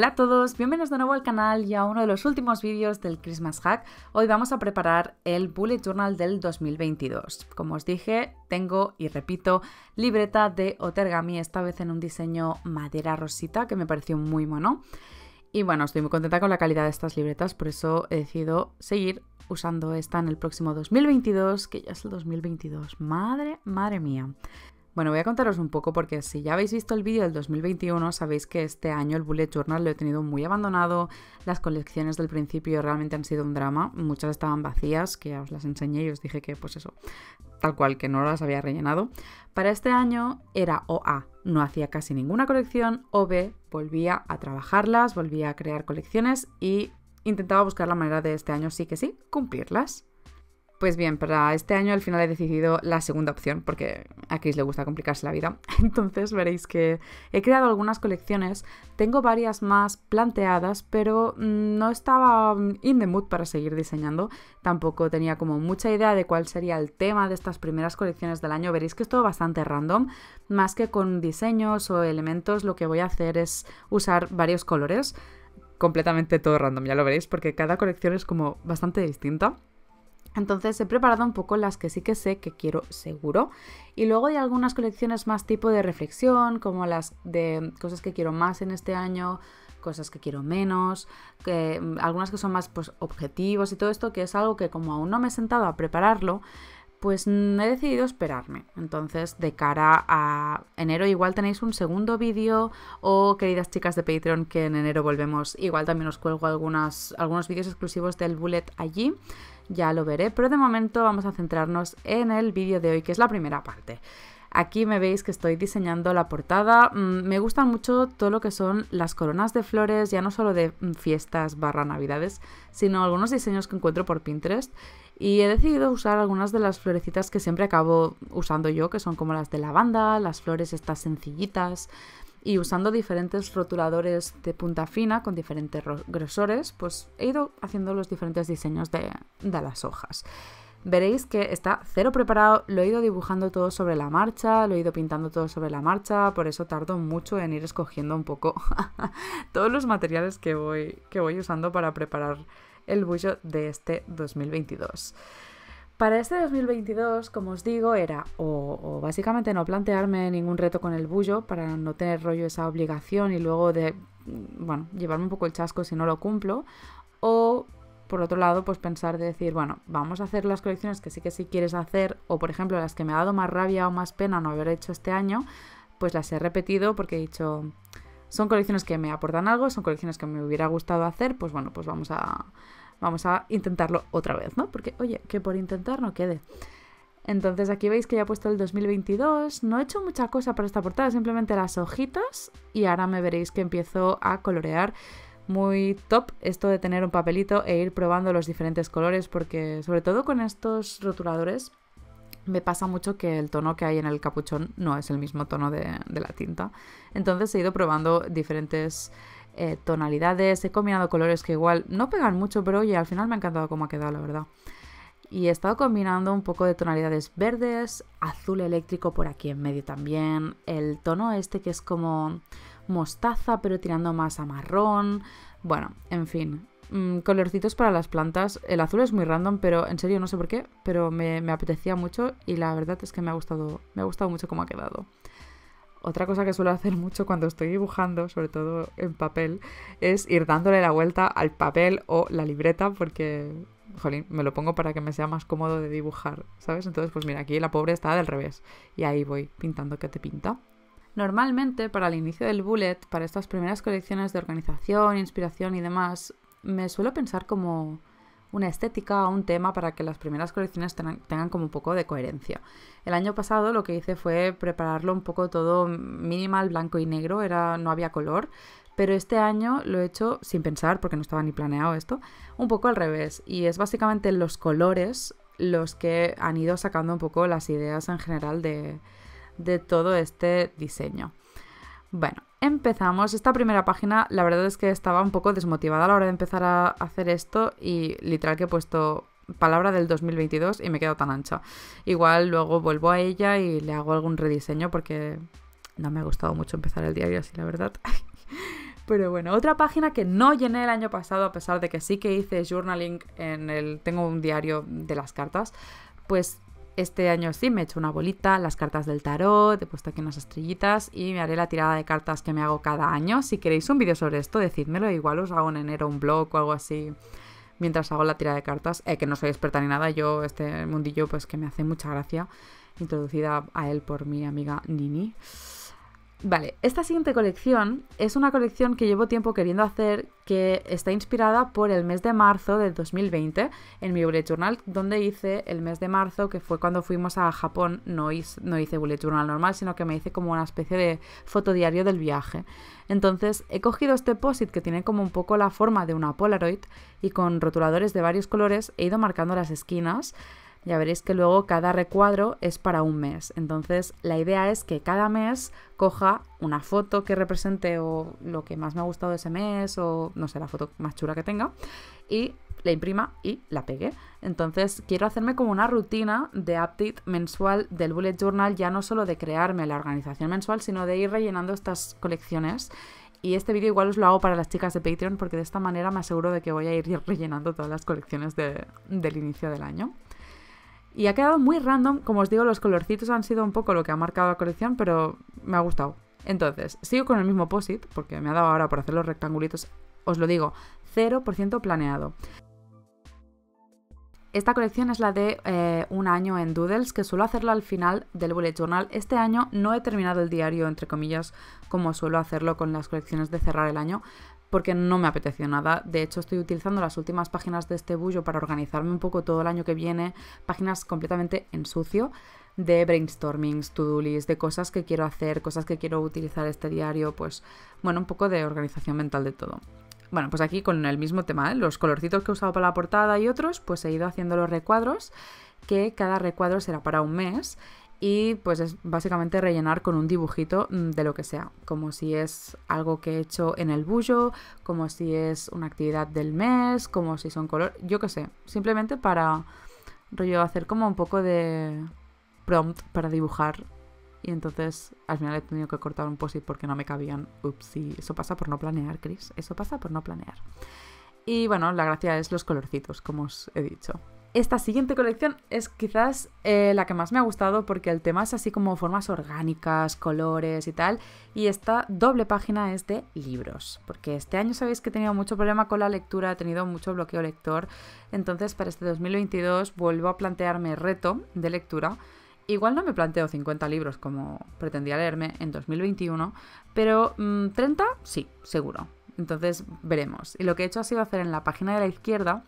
Hola a todos, bienvenidos de nuevo al canal y a uno de los últimos vídeos del Christmas Hack. Hoy vamos a preparar el Bullet Journal del 2022. Como os dije, tengo y repito, libreta de Otergami, esta vez en un diseño madera rosita que me pareció muy mono. Y bueno, estoy muy contenta con la calidad de estas libretas, por eso he decidido seguir usando esta en el próximo 2022, que ya es el 2022. Madre, madre mía. Bueno, voy a contaros un poco porque si ya habéis visto el vídeo del 2021 sabéis que este año el bullet journal lo he tenido muy abandonado, las colecciones del principio realmente han sido un drama, muchas estaban vacías, que ya os las enseñé y os dije que pues eso, tal cual que no las había rellenado. Para este año era o A, no hacía casi ninguna colección, o B, volvía a trabajarlas, volvía a crear colecciones y intentaba buscar la manera de este año sí que sí cumplirlas. Pues bien, para este año al final he decidido la segunda opción, porque a Chris le gusta complicarse la vida. Entonces veréis que he creado algunas colecciones, tengo varias más planteadas, pero mm, no estaba mm, in the mood para seguir diseñando. Tampoco tenía como mucha idea de cuál sería el tema de estas primeras colecciones del año. Veréis que es todo bastante random, más que con diseños o elementos, lo que voy a hacer es usar varios colores completamente todo random, ya lo veréis, porque cada colección es como bastante distinta. Entonces he preparado un poco las que sí que sé que quiero seguro. Y luego hay algunas colecciones más tipo de reflexión, como las de cosas que quiero más en este año, cosas que quiero menos, que, mm, algunas que son más pues, objetivos y todo esto, que es algo que como aún no me he sentado a prepararlo, pues he decidido esperarme. Entonces, de cara a enero, igual tenéis un segundo vídeo. O, queridas chicas de Patreon, que en enero volvemos. Igual también os cuelgo algunos vídeos exclusivos del bullet allí. Ya lo veré. Pero de momento vamos a centrarnos en el vídeo de hoy, que es la primera parte. Aquí me veis que estoy diseñando la portada. Mm, me gustan mucho todo lo que son las coronas de flores, ya no solo de mm, fiestas barra navidades, sino algunos diseños que encuentro por Pinterest. Y he decidido usar algunas de las florecitas que siempre acabo usando yo, que son como las de lavanda, las flores estas sencillitas. Y usando diferentes rotuladores de punta fina con diferentes grosores, pues he ido haciendo los diferentes diseños de, las hojas. Veréis que está cero preparado, lo he ido dibujando todo sobre la marcha, lo he ido pintando todo sobre la marcha, por eso tardo mucho en ir escogiendo un poco todos los materiales que voy, que voy usando para preparar el bullo de este 2022. Para este 2022, como os digo, era o, básicamente no plantearme ningún reto con el bullo para no tener rollo esa obligación y luego de, mm, bueno, llevarme un poco el chasco si no lo cumplo, o por otro lado, pues pensar de decir, bueno, vamos a hacer las colecciones que sí que sí quieres hacer, o por ejemplo las que me ha dado más rabia o más pena no haber hecho este año, pues las he repetido porque he dicho, son colecciones que me aportan algo, son colecciones que me hubiera gustado hacer, pues bueno, pues vamos a, vamos a intentarlo otra vez, ¿no? Porque, oye, que por intentar no quede. Entonces aquí veis que ya he puesto el 2022, no he hecho mucha cosa para esta portada, simplemente las hojitas y ahora me veréis que empiezo a colorear muy top esto de tener un papelito e ir probando los diferentes colores porque sobre todo con estos rotuladores me pasa mucho que el tono que hay en el capuchón no es el mismo tono de, la tinta. Entonces he ido probando diferentes eh, tonalidades, he combinado colores que igual no pegan mucho, pero oye, al final me ha encantado cómo ha quedado, la verdad. Y he estado combinando un poco de tonalidades verdes, azul eléctrico por aquí en medio también, el tono este que es como mostaza pero tirando más a marrón. Bueno, en fin, Mm, colorcitos para las plantas. El azul es muy random, pero en serio no sé por qué, pero me, me, apetecía mucho y la verdad es que me ha gustado, me ha gustado mucho cómo ha quedado. Otra cosa que suelo hacer mucho cuando estoy dibujando, sobre todo en papel, es ir dándole la vuelta al papel o la libreta porque, jolín, me lo pongo para que me sea más cómodo de dibujar, ¿sabes? Entonces, pues mira, aquí la pobre está del revés y ahí voy pintando que te pinta. Normalmente, para el inicio del bullet, para estas primeras colecciones de organización, inspiración y demás, me suelo pensar como una estética o un tema para que las primeras colecciones tengan como un poco de coherencia. El año pasado lo que hice fue prepararlo un poco todo minimal, blanco y negro, era, no había color, pero este año lo he hecho sin pensar, porque no estaba ni planeado esto, un poco al revés, y es básicamente los colores los que han ido sacando un poco las ideas en general de, de todo este diseño. Bueno, empezamos. Esta primera página, la verdad es que estaba un poco desmotivada a la hora de empezar a hacer esto y literal que he puesto palabra del 2022 y me quedo tan ancha. Igual luego vuelvo a ella y le hago algún rediseño porque no me ha gustado mucho empezar el diario así, la verdad. Pero bueno, otra página que no llené el año pasado, a pesar de que sí que hice journaling en el. Tengo un diario de las cartas. Pues este año sí me he hecho una bolita, las cartas del tarot, he puesto aquí unas estrellitas y me haré la tirada de cartas que me hago cada año. Si queréis un vídeo sobre esto, decídmelo, igual os hago en enero un blog o algo así mientras hago la tirada de cartas, eh, que no soy experta ni nada, yo este mundillo pues que me hace mucha gracia, introducida a él por mi amiga Nini. Vale, esta siguiente colección es una colección que llevo tiempo queriendo hacer, que está inspirada por el mes de marzo del 2020 en mi bullet journal, donde hice el mes de marzo, que fue cuando fuimos a Japón, no hice, no hice bullet journal normal, sino que me hice como una especie de fotodiario del viaje. Entonces he cogido este posit que tiene como un poco la forma de una Polaroid y con rotuladores de varios colores he ido marcando las esquinas ya veréis que luego cada recuadro es para un mes. Entonces la idea es que cada mes coja una foto que represente o lo que más me ha gustado de ese mes o no sé, la foto más chula que tenga y la imprima y la pegue. Entonces quiero hacerme como una rutina de update mensual del bullet journal, ya no solo de crearme la organización mensual, sino de ir rellenando estas colecciones. Y este vídeo igual os lo hago para las chicas de Patreon porque de esta manera me aseguro de que voy a ir rellenando todas las colecciones del inicio del año. Y ha quedado muy random, como os digo, los colorcitos han sido un poco lo que ha marcado la colección, pero me ha gustado. Entonces, sigo con el mismo POSIT, porque me ha dado ahora por hacer los rectangulitos, os lo digo, 0% planeado. Esta colección es la de eh, un año en Doodles, que suelo hacerla al final del bullet journal. Este año no he terminado el diario, entre comillas, como suelo hacerlo con las colecciones de cerrar el año, porque no me apeteció nada. De hecho, estoy utilizando las últimas páginas de este bullo para organizarme un poco todo el año que viene, páginas completamente en sucio de brainstormings, to-do list, de cosas que quiero hacer, cosas que quiero utilizar este diario, pues bueno, un poco de organización mental de todo. Bueno, pues aquí con el mismo tema, ¿eh? los colorcitos que he usado para la portada y otros, pues he ido haciendo los recuadros, que cada recuadro será para un mes y pues es básicamente rellenar con un dibujito mm, de lo que sea, como si es algo que he hecho en el bullo, como si es una actividad del mes, como si son color, yo qué sé, simplemente para rollo hacer como un poco de prompt para dibujar y entonces al final he tenido que cortar un post porque no me cabían. Ups, y eso pasa por no planear, Chris. Eso pasa por no planear. Y bueno, la gracia es los colorcitos, como os he dicho esta siguiente colección es quizás eh, la que más me ha gustado porque el tema es así como formas orgánicas, colores y tal. Y esta doble página es de libros, porque este año sabéis que he tenido mucho problema con la lectura, he tenido mucho bloqueo lector. Entonces para este 2022 vuelvo a plantearme reto de lectura. Igual no me planteo 50 libros como pretendía leerme en 2021, pero 30 mm, sí, seguro. Entonces veremos. Y lo que he hecho ha sido hacer en la página de la izquierda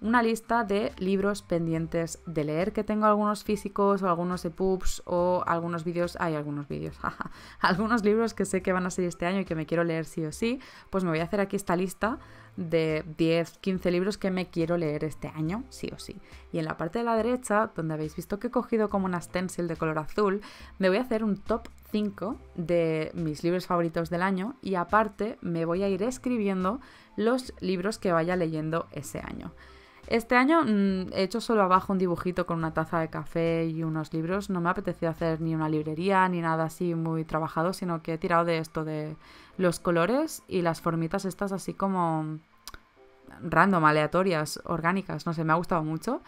una lista de libros pendientes de leer, que tengo algunos físicos o algunos EPUBs o algunos vídeos, hay algunos vídeos, algunos libros que sé que van a ser este año y que me quiero leer sí o sí, pues me voy a hacer aquí esta lista de 10, 15 libros que me quiero leer este año, sí o sí. Y en la parte de la derecha, donde habéis visto que he cogido como una stencil de color azul, me voy a hacer un top 5 de mis libros favoritos del año y aparte me voy a ir escribiendo los libros que vaya leyendo ese año. Este año mm, he hecho solo abajo un dibujito con una taza de café y unos libros. No me ha hacer ni una librería ni nada así muy trabajado, sino que he tirado de esto, de los colores y las formitas estas así como random, aleatorias, orgánicas. No sé, me ha gustado mucho.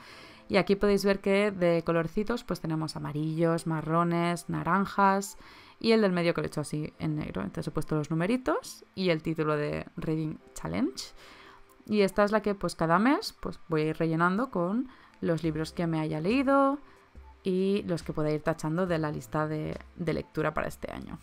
Y aquí podéis ver que de colorcitos pues tenemos amarillos, marrones, naranjas y el del medio que lo he hecho así en negro. Entonces he puesto los numeritos y el título de Reading Challenge. Y esta es la que pues cada mes pues, voy a ir rellenando con los libros que me haya leído y los que pueda ir tachando de la lista de, lectura para este año.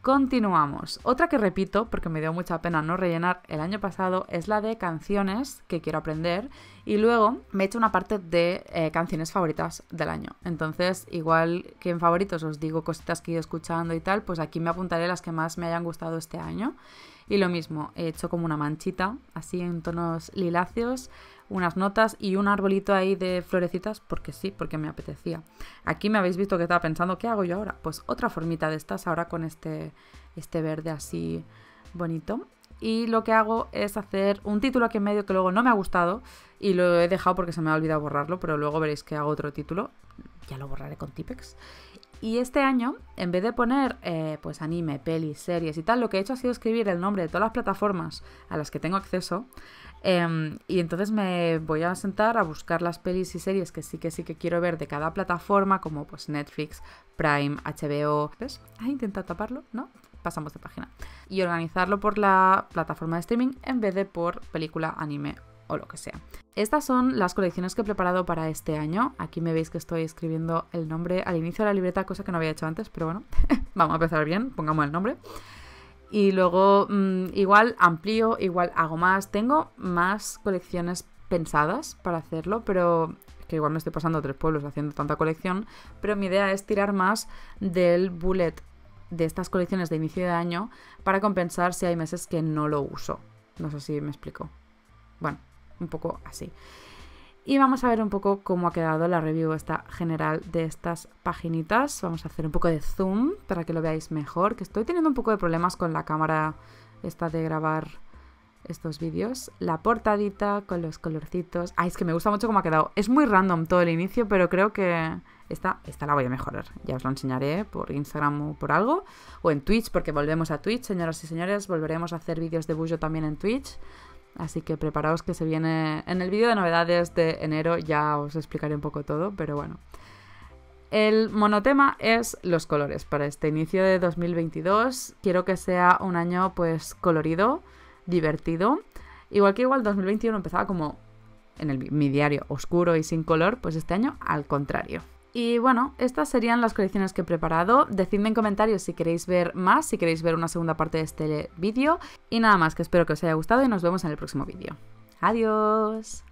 Continuamos. Otra que repito, porque me dio mucha pena no rellenar el año pasado, es la de canciones que quiero aprender y luego me he hecho una parte de eh, canciones favoritas del año. Entonces, igual que en favoritos os digo cositas que he ido escuchando y tal, pues aquí me apuntaré las que más me hayan gustado este año. Y lo mismo, he hecho como una manchita, así en tonos liláceos, unas notas y un arbolito ahí de florecitas, porque sí, porque me apetecía. Aquí me habéis visto que estaba pensando, ¿qué hago yo ahora? Pues otra formita de estas, ahora con este, este verde así bonito. Y lo que hago es hacer un título aquí en medio que luego no me ha gustado y lo he dejado porque se me ha olvidado borrarlo, pero luego veréis que hago otro título. Ya lo borraré con Tipex. Y este año, en vez de poner eh, pues anime, pelis, series y tal, lo que he hecho ha sido escribir el nombre de todas las plataformas a las que tengo acceso. Em, y entonces me voy a sentar a buscar las pelis y series que sí que sí que quiero ver de cada plataforma, como pues Netflix, Prime, HBO. ¿Ves? Ah, intentado taparlo, ¿no? Pasamos de página. Y organizarlo por la plataforma de streaming en vez de por película, anime o lo que sea. Estas son las colecciones que he preparado para este año. Aquí me veis que estoy escribiendo el nombre al inicio de la libreta, cosa que no había hecho antes, pero bueno, vamos a empezar bien, pongamos el nombre. Y luego mm, igual amplío, igual hago más. Tengo más colecciones pensadas para hacerlo, pero que igual me estoy pasando tres pueblos haciendo tanta colección, pero mi idea es tirar más del bullet de estas colecciones de inicio de año para compensar si hay meses que no lo uso. No sé si me explico. Bueno, un poco así. Y vamos a ver un poco cómo ha quedado la review esta general de estas paginitas. Vamos a hacer un poco de zoom para que lo veáis mejor, que estoy teniendo un poco de problemas con la cámara esta de grabar estos vídeos. La portadita con los colorcitos. Ay, es que me gusta mucho cómo ha quedado. Es muy random todo el inicio, pero creo que esta, esta la voy a mejorar. Ya os lo enseñaré por Instagram o por algo. O en Twitch, porque volvemos a Twitch, señoras y señores. Volveremos a hacer vídeos de Bujo también en Twitch. Así que preparaos que se viene en el vídeo de novedades de enero, ya os explicaré un poco todo, pero bueno. El monotema es los colores para este inicio de 2022. Quiero que sea un año pues colorido, divertido. Igual que igual 2021 empezaba como en el, mi diario oscuro y sin color, pues este año al contrario. Y bueno, estas serían las colecciones que he preparado. Decidme en comentarios si queréis ver más, si queréis ver una segunda parte de este vídeo. Y nada más, que espero que os haya gustado y nos vemos en el próximo vídeo. ¡Adiós!